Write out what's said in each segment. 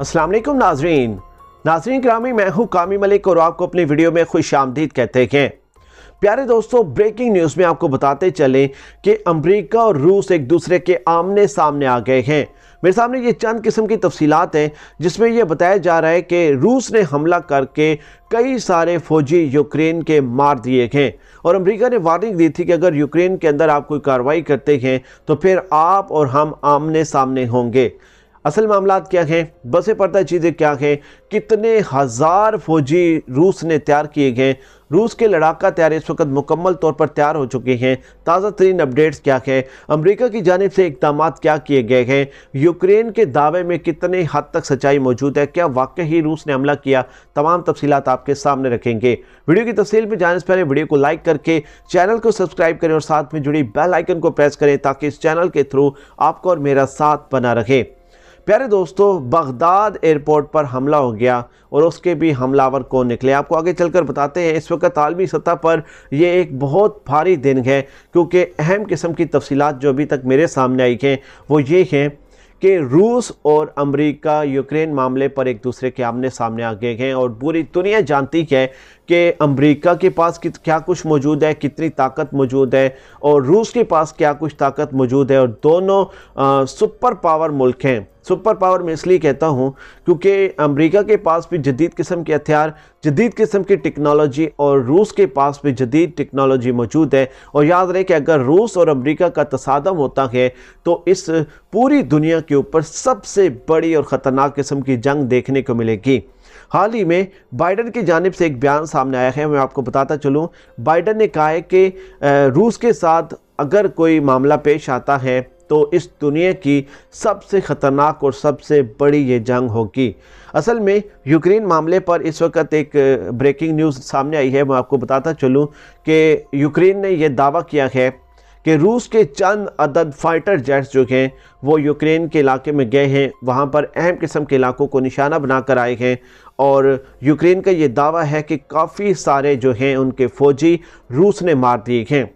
असलम नाजरीन नाजरीन ग्रामी मैं हूँ कामी मलिक और आपको अपनी वीडियो में खुश आमदीद कहते हैं प्यारे दोस्तों ब्रेकिंग न्यूज़ में आपको बताते चलें कि अमरीका और रूस एक दूसरे के आमने सामने आ गए हैं मेरे सामने ये चंद किस्म की तफसीलत हैं जिसमें यह बताया जा रहा है कि रूस ने हमला करके कई सारे फौजी यूक्रेन के मार दिए गए और अमेरिका ने वार्निंग दी थी कि अगर यूक्रेन के अंदर आप कोई कार्रवाई करते हैं तो फिर आप और हम आमने सामने होंगे असल मामला क्या हैं बसे पर्दा चीज़ें क्या हैं कितने हज़ार फौजी रूस ने तैयार किए गए रूस के लड़ाका तैयार इस वक्त मुकम्मल तौर पर तैयार हो चुके हैं ताज़ा तरीन अपडेट्स क्या हैं अमेरिका की जानब से इकदाम क्या किए गए हैं यूक्रेन के दावे में कितने हद तक सच्चाई मौजूद है क्या वाकई ही रूस ने हमला किया तमाम तफसीत आपके सामने रखेंगे वीडियो की तफसील में जाने से पहले वीडियो को लाइक करके चैनल को सब्सक्राइब करें और साथ में जुड़ी बेल आइकन को प्रेस करें ताकि इस चैनल के थ्रू आपको और मेरा साथ बना रखें प्यारे दोस्तों बगदाद एयरपोर्ट पर हमला हो गया और उसके भी हमलावर कौन निकले आपको आगे चलकर बताते हैं इस वक्त आलमी सतह पर यह एक बहुत भारी दिन है क्योंकि अहम किस्म की तफसीत जो अभी तक मेरे सामने आई हैं वो ये हैं कि रूस और अमेरिका यूक्रेन मामले पर एक दूसरे के आमने सामने आ गए हैं और पूरी दुनिया जानती है कि अमेरिका के पास कित क्या कुछ मौजूद है कितनी ताकत मौजूद है और रूस के पास क्या कुछ ताकत मौजूद है और दोनों आ, सुपर पावर मुल्क हैं सुपर पावर मैं इसलिए कहता हूँ क्योंकि अमेरिका के पास भी जदीद किस्म के हथियार जदीद किस्म की टेक्नोलॉजी और रूस के पास भी जदीद टेक्नोलॉजी मौजूद है और याद रहे कि अगर रूस और अमेरिका का तसादम होता है तो इस पूरी दुनिया के ऊपर सबसे बड़ी और ख़तरनाक किस्म की जंग देखने को मिलेगी हाल ही में बाइडन की जानब से एक बयान सामने आया है मैं आपको बताता चलूँ बाइडन ने कहा है कि रूस के साथ अगर कोई मामला पेश आता है तो इस दुनिया की सबसे ख़तरनाक और सबसे बड़ी ये जंग होगी असल में यूक्रेन मामले पर इस वक्त एक ब्रेकिंग न्यूज़ सामने आई है मैं आपको बताता चलूँ कि यूक्रेन ने यह दावा किया है कि रूस के चंद अदद फाइटर जेट्स जो हैं वो यूक्रेन के इलाके में गए हैं वहाँ पर अहम किस्म के इलाकों को निशाना बनाकर आए हैं और यूक्रेन का ये दावा है कि काफ़ी सारे जो हैं उनके फ़ौजी रूस ने मार दिए हैं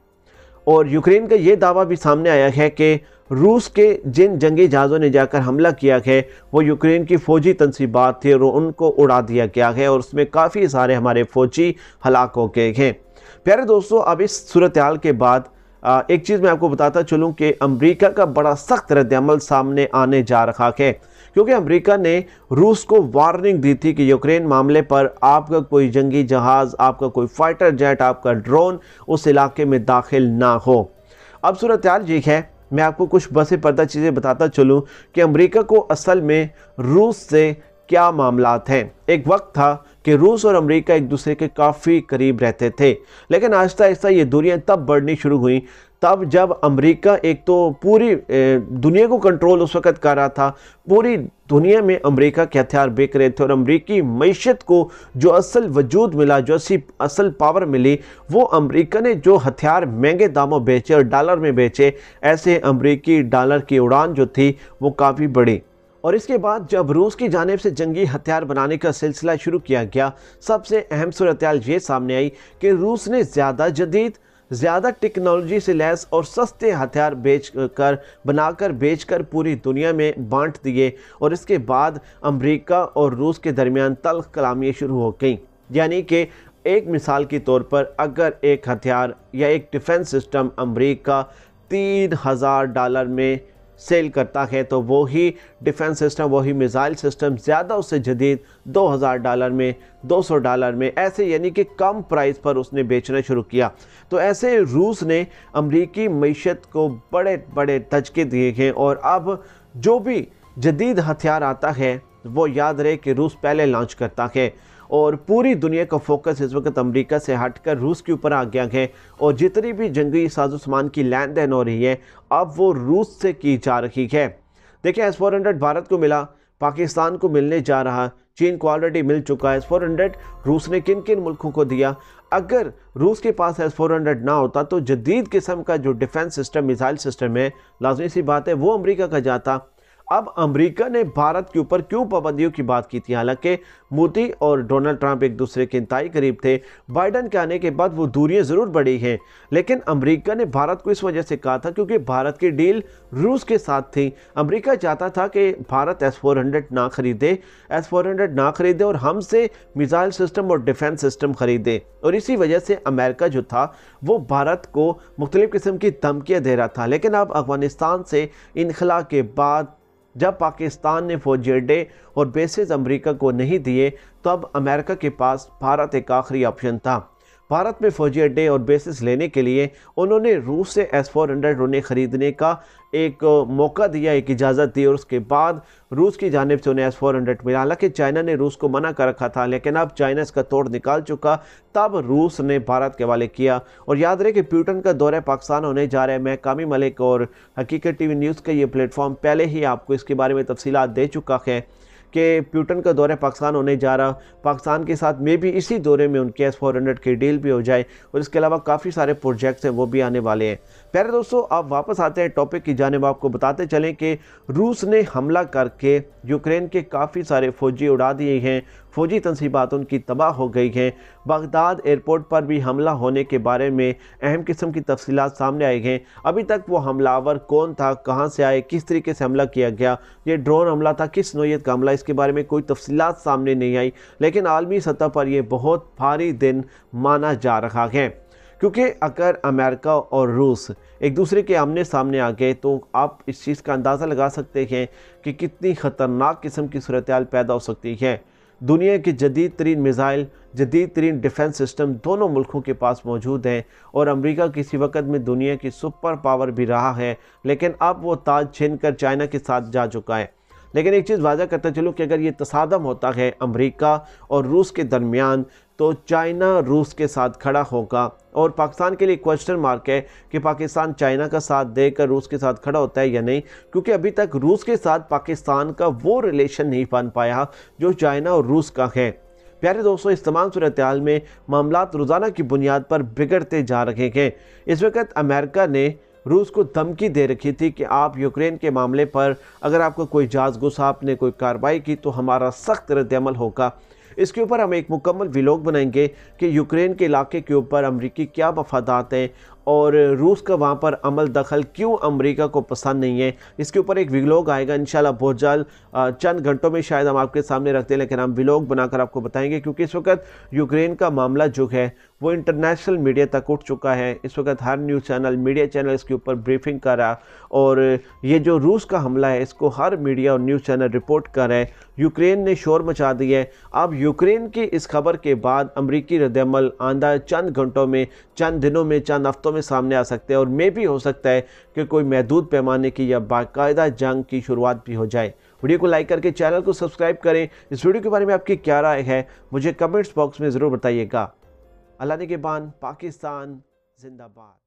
और यूक्रेन का ये दावा भी सामने आया है कि रूस के जिन जंगी जहाज़ों ने जाकर हमला किया है वो यूक्रेन की फ़ौजी तनसीबात थी और उनको उड़ा दिया गया है और उसमें काफ़ी सारे हमारे फ़ौजी हलाक हो गए हैं प्यारे दोस्तों अब इस सूरत हाल के बाद एक चीज़ मैं आपको बताता चलूँ कि अमरीका का बड़ा सख्त रद्दमल सामने आने जा रहा है क्योंकि अमेरिका ने रूस को वार्निंग दी थी कि यूक्रेन मामले पर आपका कोई जंगी जहाज़ आपका कोई फाइटर जेट आपका ड्रोन उस इलाके में दाखिल ना हो अब सूरत यह ये है मैं आपको कुछ बसे पर्दा चीज़ें बताता चलूँ कि अमेरिका को असल में रूस से क्या मामला हैं एक वक्त था कि रूस और अमेरिका एक दूसरे के काफ़ी करीब रहते थे लेकिन आहिस्ता आहिस्ता ये दूरियाँ तब बढ़नी शुरू हुई तब जब अमेरिका एक तो पूरी दुनिया को कंट्रोल उस वक़्त कर रहा था पूरी दुनिया में अमेरिका के हथियार बेच रहे थे और अमेरिकी मीशत को जो असल वजूद मिला जो असी असल पावर मिली वो अमेरिका ने जो हथियार महंगे दामों बेचे और डॉलर में बेचे ऐसे अमेरिकी डॉलर की उड़ान जो थी वो काफ़ी बड़ी और इसके बाद जब रूस की जानब से जंगी हथियार बनाने का सिलसिला शुरू किया गया सबसे अहम सूरत ये सामने आई कि रूस ने ज़्यादा जदीद ज़्यादा टेक्नोलॉजी से लैस और सस्ते हथियार बेच कर बनाकर कर पूरी दुनिया में बांट दिए और इसके बाद अमेरिका और रूस के दरमियान तल्ख कलामियाँ शुरू हो गई यानी कि एक मिसाल के तौर पर अगर एक हथियार या एक डिफेंस सिस्टम अमरीका तीन हज़ार डॉलर में सेल करता है तो वही डिफेंस सिस्टम वही मिज़ाइल सिस्टम ज़्यादा उससे जदीद 2000 डॉलर में 200 डॉलर में ऐसे यानी कि कम प्राइस पर उसने बेचना शुरू किया तो ऐसे रूस ने अमरीकी मीशत को बड़े बड़े धचके दिए हैं और अब जो भी जदीद हथियार आता है वो याद रहे कि रूस पहले लॉन्च करता है और पूरी दुनिया का फोकस इस वक्त अमेरिका से हटकर रूस के ऊपर आ गया है और जितनी भी जंगी साजो सामान की लेन देन हो रही है अब वो रूस से की जा रही है देखिए एस फोर हंड्रेड भारत को मिला पाकिस्तान को मिलने जा रहा चीन को ऑलरेडी मिल चुका है एस फोर हंड्रेड रूस ने किन किन मुल्कों को दिया अगर रूस के पास एस फोर हंड्रेड ना होता तो जदीद किस्म का जो डिफेंस सिस्टम मिसाइल सिस्टम है लाजमी सी बात है वो अमरीका का जाता अब अमेरिका ने भारत के ऊपर क्यों पाबंदियों की बात की थी हालांकि मोदी और डोनाल्ड ट्रंप एक दूसरे के इंतई करीब थे बाइडन के आने के बाद वो दूरियां ज़रूर बढ़ी हैं लेकिन अमेरिका ने भारत को इस वजह से कहा था क्योंकि भारत की डील रूस के साथ थी अमेरिका चाहता था कि भारत एस फोर हंड्रेड ना खरीदे एस फोर हंड्रेड ना खरीदे और हमसे मिज़ाइल सिस्टम और डिफेंस सिस्टम खरीदे और इसी वजह से अमेरिका जो था वो भारत को मुख्तलिफ़ किस्म की धमकियाँ दे रहा था लेकिन अब अफगानिस्तान से इनखला के बाद जब पाकिस्तान ने फौजी अड्डे और बेसिस अमेरिका को नहीं दिए तब तो अमेरिका के पास भारत एक आखिरी ऑप्शन था भारत में फौजी अड्डे और बेसिस लेने के लिए उन्होंने रूस से एस फोर हंड्रेड उन्हें ख़रीदने का एक मौका दिया एक इजाज़त दी और उसके बाद रूस की जानब से उन्हें एस फोर हंड्रेड मिला हालांकि चाइना ने रूस को मना कर रखा था लेकिन अब चाइना इसका तोड़ निकाल चुका तब रूस ने भारत के हवाले किया और याद रहे कि प्यूटन का दौरा पाकिस्तान होने जा रहे है मैं कामी मलिक और हकीकत टी न्यूज़ का ये प्लेटफॉर्म पहले ही आपको इसके बारे में तफसीत दे चुका है कि प्यूटन का दौरा पाकिस्तान होने जा रहा पाकिस्तान के साथ मे भी इसी दौरे में उनके एस फोर हंड्रेड की डील भी हो जाए और इसके अलावा काफ़ी सारे प्रोजेक्ट्स हैं वो भी आने वाले हैं पहले दोस्तों आप वापस आते हैं टॉपिक की जानब आपको बताते चलें कि रूस ने हमला करके यूक्रेन के काफ़ी सारे फौजी उड़ा दिए हैं फौजी तनसीबात उनकी तबाह हो गई हैं बगदाद एयरपोर्ट पर भी हमला होने के बारे में अहम किस्म की तफसीत सामने आई हैं अभी तक वो हमलावर कौन था कहाँ से आए किस तरीके से हमला किया गया ये ड्रोन हमला था किस नोयत का हमला इसके बारे में कोई तफसीत सामने नहीं आई लेकिन आलमी सतह पर यह बहुत भारी दिन माना जा रहा है क्योंकि अगर अमेरिका और रूस एक दूसरे के आमने सामने आ गए तो आप इस चीज़ का अंदाज़ा लगा सकते हैं कि कितनी ख़तरनाक किस्म की सूरत पैदा हो सकती है दुनिया के जदीद तरीन मिज़ाइल जदीद तरीन डिफेंस सिस्टम दोनों मुल्कों के पास मौजूद हैं और अमेरिका किसी वक्त में दुनिया की सुपर पावर भी रहा है लेकिन अब वो ताज छीन कर चाइना के साथ जा चुका है लेकिन एक चीज़ वाजा करता चलूँ कि अगर ये तसादम होता है अमेरिका और रूस के दरमियान तो चाइना रूस के साथ खड़ा होगा और पाकिस्तान के लिए क्वेश्चन मार्क है कि पाकिस्तान चाइना का साथ देकर रूस के साथ खड़ा होता है या नहीं क्योंकि अभी तक रूस के साथ पाकिस्तान का वो रिलेशन नहीं बन पाया जो चाइना और रूस का है प्यारे दोस्तों इस तमाम सूरत हाल में मामला रोज़ाना की बुनियाद पर बिगड़ते जा रहे हैं इस वक्त अमेरिका ने रूस को धमकी दे रखी थी कि आप यूक्रेन के मामले पर अगर आपको कोई जाज गुस्सा आपने कोई कार्रवाई की तो हमारा सख्त रद्दमल होगा इसके ऊपर हम एक मुकम्मल विलोक बनाएंगे कि यूक्रेन के इलाके के ऊपर अमरीकी क्या मफादात हैं और रूस का वहाँ पर अमल दखल क्यों अमेरिका को पसंद नहीं है इसके ऊपर एक विलोग आएगा इन बहुत जल्द चंद घंटों में शायद हम आपके सामने रखते हैं लेकिन हम विलोग बनाकर आपको बताएंगे क्योंकि इस वक्त यूक्रेन का मामला जो है वो इंटरनेशनल मीडिया तक उठ चुका है इस वक्त हर न्यूज़ चैनल मीडिया चैनल इसके ऊपर ब्रीफिंग कर रहा और ये जो रूस का हमला है इसको हर मीडिया और न्यूज़ चैनल रिपोर्ट कर रहे हैं यूक्रेन ने शोर मचा दिया है अब यूक्रेन की इस खबर के बाद अमरीकी रद्दमल आंदा चंद घंटों में चंद दिनों में चंद हफ्तों हफ्तों में सामने आ सकते हैं और मे भी हो सकता है कि कोई महदूद पैमाने की या बाकायदा जंग की शुरुआत भी हो जाए वीडियो को लाइक करके चैनल को सब्सक्राइब करें इस वीडियो के बारे में आपकी क्या राय है मुझे कमेंट्स बॉक्स में ज़रूर बताइएगा अल्लाह के बान पाकिस्तान जिंदाबाद